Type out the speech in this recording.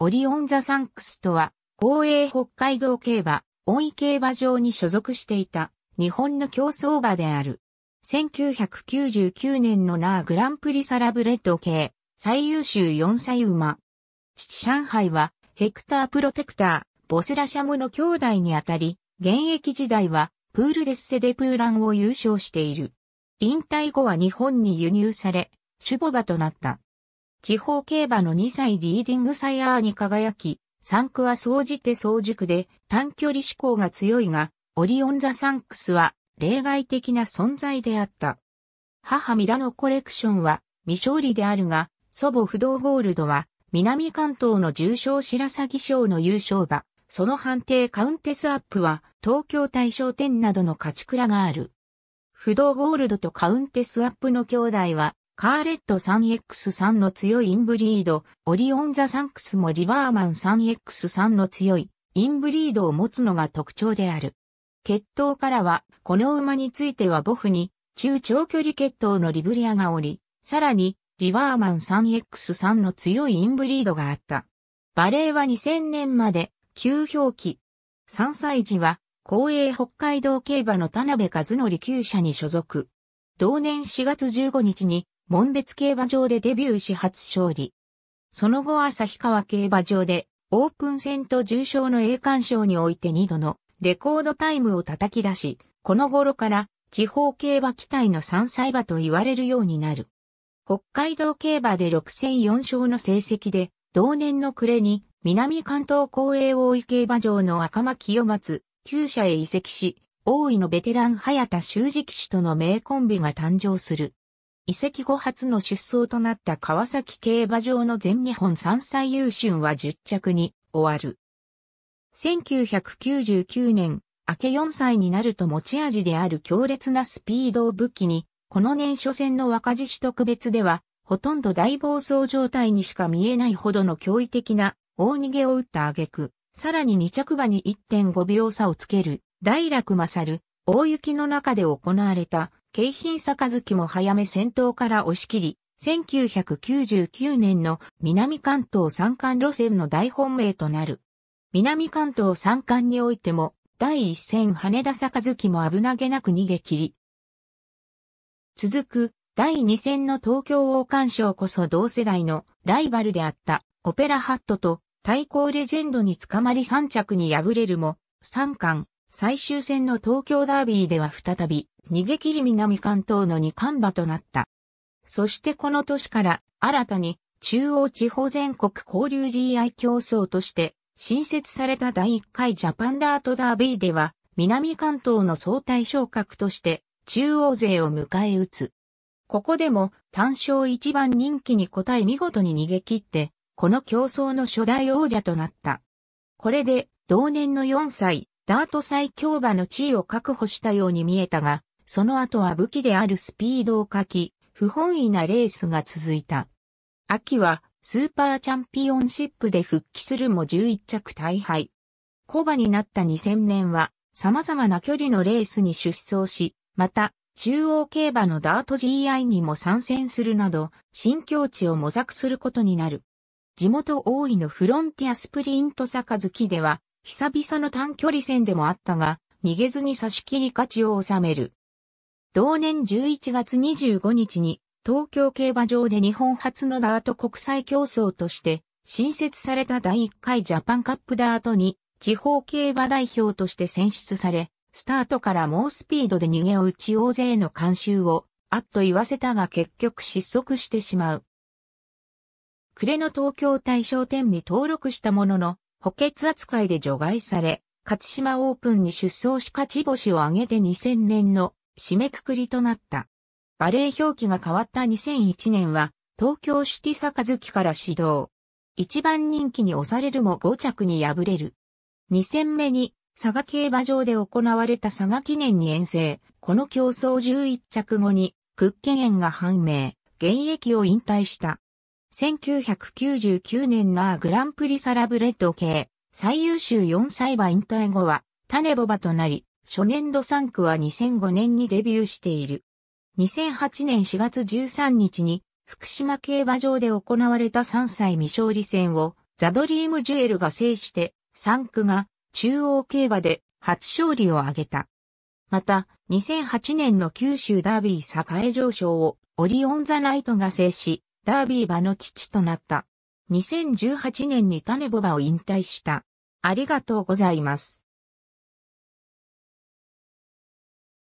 オリオンザサンクスとは、公営北海道競馬、温井競馬場に所属していた、日本の競走馬である。1999年のナーグランプリサラブレッド系、最優秀4歳馬。父上海は、ヘクタープロテクター、ボスラシャムの兄弟にあたり、現役時代は、プールデッセデプーランを優勝している。引退後は日本に輸入され、守護馬となった。地方競馬の2歳リーディングサイヤーに輝き、3区は総じて総熟で短距離志向が強いが、オリオンザサンクスは例外的な存在であった。母ミラノコレクションは未勝利であるが、祖母不動ゴールドは南関東の重賞白鷺賞の優勝馬、その判定カウンテスアップは東京大賞店などの勝ち倉がある。不動ゴールドとカウンテスアップの兄弟はカーレット 3X3 の強いインブリード、オリオンザサンクスもリバーマン 3X3 の強いインブリードを持つのが特徴である。血統からは、この馬については母フに、中長距離血統のリブリアがおり、さらに、リバーマン 3X3 の強いインブリードがあった。バレーは2000年まで、旧表記。3歳児は、公営北海道競馬の田辺和則厩舎に所属。同年4月15日に、門別競馬場でデビューし初勝利。その後旭川競馬場でオープン戦と重賞の栄冠賞において2度のレコードタイムを叩き出し、この頃から地方競馬期待の3歳馬と言われるようになる。北海道競馬で6戦4勝の成績で、同年の暮れに南関東公営大井競馬場の赤間清松、旧社へ移籍し、大井のベテラン早田修二騎手との名コンビが誕生する。移籍後初の出走となった川崎競馬場の全日本三歳優春は10着に終わる。1999年、明け4歳になると持ち味である強烈なスピードを武器に、この年初戦の若獅子特別では、ほとんど大暴走状態にしか見えないほどの驚異的な大逃げを打った挙句、さらに2着馬に1.5秒差をつける、大楽勝る、大雪の中で行われた京浜月も早め先頭から押し切り、1999年の南関東三冠路線の大本命となる。南関東三冠においても、第一戦羽田月も危なげなく逃げ切り。続く、第二戦の東京王冠賞こそ同世代のライバルであったオペラハットと対抗レジェンドに捕まり3着に敗れるも、三冠、最終戦の東京ダービーでは再び逃げ切り南関東の二冠馬となった。そしてこの年から新たに中央地方全国交流 GI 競争として新設された第1回ジャパンダートダービーでは南関東の総対昇格として中央勢を迎え撃つ。ここでも単勝一番人気に応え見事に逃げ切ってこの競争の初代王者となった。これで同年の4歳、ダート最強馬の地位を確保したように見えたが、その後は武器であるスピードを書き、不本意なレースが続いた。秋はスーパーチャンピオンシップで復帰するも11着大敗。コバになった2000年は様々な距離のレースに出走し、また中央競馬のダート GI にも参戦するなど、新境地を模索することになる。地元大井のフロンティアスプリント杯では、久々の短距離戦でもあったが、逃げずに差し切り勝ちを収める。同年11月25日に東京競馬場で日本初のダート国際競争として新設された第1回ジャパンカップダートに地方競馬代表として選出され、スタートから猛スピードで逃げを打ち大勢の監修を、あっと言わせたが結局失速してしまう。暮れの東京大賞店に登録したものの、補欠扱いで除外され、勝島オープンに出走し勝ち星を挙げて2000年の締めくくりとなった。バレー表記が変わった2001年は、東京シティ杯から始動。一番人気に押されるも5着に敗れる。2戦目に、佐賀競馬場で行われた佐賀記念に遠征。この競争11着後に、屈権園が判明、現役を引退した。1999年のグランプリサラブレッド系、最優秀4歳馬引退後は、種ボバとなり、初年度3区は2005年にデビューしている。2008年4月13日に福島競馬場で行われた3歳未勝利戦をザ・ドリーム・ジュエルが制して3区が中央競馬で初勝利を挙げた。また、2008年の九州ダービー栄上昇をオリオン・ザ・ナイトが制し、ダービー馬の父となった。2018年に種ボバを引退した。ありがとうございます。